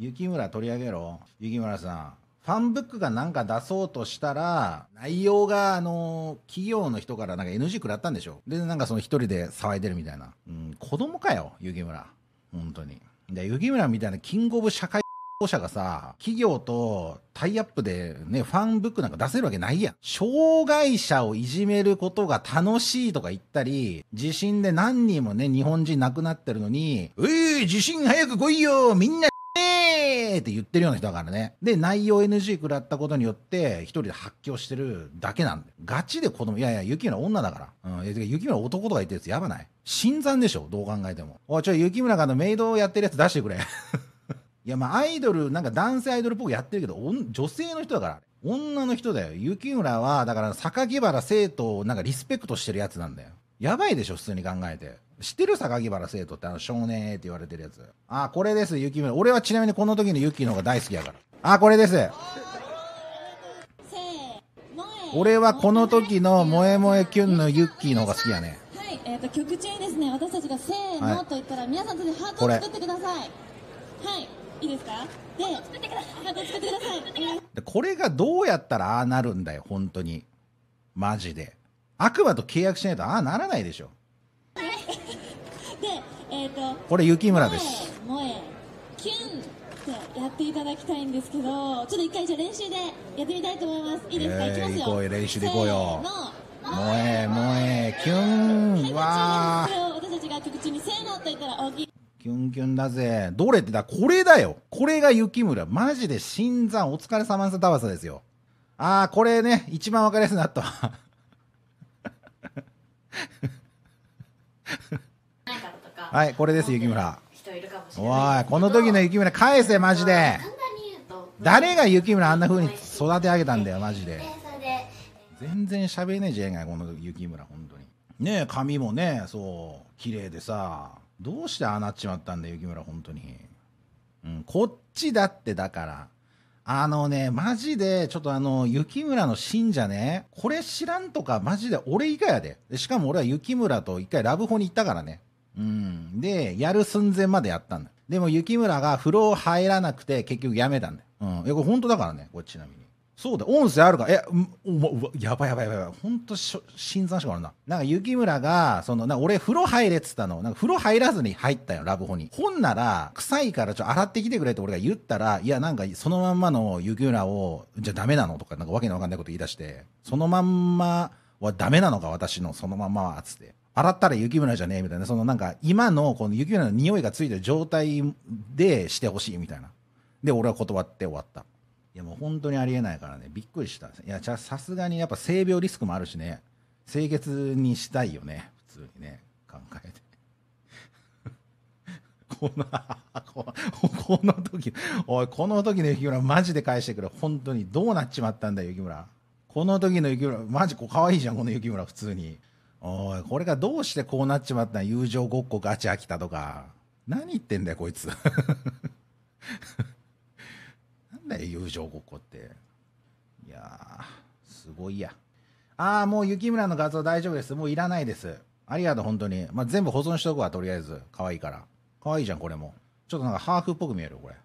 雪村取り上げろ。雪村さん。ファンブックがなんか出そうとしたら、内容が、あの、企業の人からなんか NG 食らったんでしょで、なんかその一人で騒いでるみたいな。うん、子供かよ、雪村。本当に。で、雪村みたいなキングオブ社会者がさ、企業とタイアップでね、ファンブックなんか出せるわけないやん。障害者をいじめることが楽しいとか言ったり、地震で何人もね、日本人亡くなってるのに、えい、地震早く来いよみんなえって言ってるような人だからね。で、内容 NG 食らったことによって、一人で発狂してるだけなんで。ガチで子供、いやいや、雪村女だから。うん、雪村男とか言ってるやつやばない。新参でしょ、どう考えても。おい、ちょ、雪村があのメイドをやってるやつ出してくれ。いや、まあ、アイドル、なんか男性アイドルっぽくやってるけど、女性の人だから。女の人だよ。雪村は、だから、榊原生徒をなんかリスペクトしてるやつなんだよ。やばいでしょ、普通に考えて。知ってる榊原生徒ってあの少年 A って言われてるやつ。あこれです、雪村。俺はちなみにこの時の雪の方が大好きやから。あこれです。俺はこの時の萌え萌えキュンのユッキーの方が好きやね。はい、えっ、ー、と、曲中にですね、私たちがせーのと言ったら、皆さんとでハートを作ってください。はい、いいですかで、ハート作ってください。で、これがどうやったらああなるんだよ、本当に。マジで。悪魔と契約しないとああならないでしょ。えーと、これ雪村です萌えキュンってやっていただきたいんですけどちょっと一回じゃ練習でやってみたいと思いますいいですか、えー、いきますよ行こうよ練習でいこうよ萌え萌えキュンわ私たちが曲中にせーのと言ったら大きいキュンキュンだぜどれってだこれだよこれが雪村マジで新山お疲れ様ですタバサですよああこれね一番わかりやすくなったはいこれです雪村おいこの時の雪村返せマジで誰が雪村あんなふうに育て上げたんだよマジで全然喋れねえじゃんがこの雪村本当にねえ髪もねそう綺麗でさどうしてああなっちまったんだ雪村本当にうんこっちだってだからあのね、マジで、ちょっとあの、雪村の信者ね、これ知らんとか、マジで俺以外やで。でしかも俺は雪村と一回ラブホに行ったからね。うん、で、やる寸前までやったんだでも雪村が風呂入らなくて結局やめたんだよ。うん。え、これ本当だからね、これちなみに。そうだ、音声あるから、え、ううう、やばいやばいやばい、ほんとしょ、新参者があるな。なんか、雪村が、その、な俺、風呂入れっつったの。なんか、風呂入らずに入ったよ、ラブホに。本なら、臭いから、ちょ、洗ってきてくれって俺が言ったら、いや、なんか、そのまんまの雪村を、じゃダメなのとか、なんか、わけのわかんないこと言い出して、そのまんまはダメなのか、私の、そのまんまは、つって。洗ったら雪村じゃねえみたいなそのなんか今のこの雪村の匂いがついてる状態でしてほしいみたいなで俺は断って終わったいやもう本当にありえないからねびっくりしたいやじゃさすがにやっぱ性病リスクもあるしね清潔にしたいよね普通にね考えて この この時おいこの時の雪村マジで返してくれ本当にどうなっちまったんだ雪村この時の雪村マジこう可愛いじゃんこの雪村普通においこれがどうしてこうなっちまった友情ごっこガチ飽きたとか何言ってんだよこいつ なんだよ友情ごっこっていやすごいやああもう雪村の画像大丈夫ですもういらないですありがとう本当に、まあ、全部保存しとくわとりあえず可愛いから可愛いじゃんこれもちょっとなんかハーフっぽく見えるこれ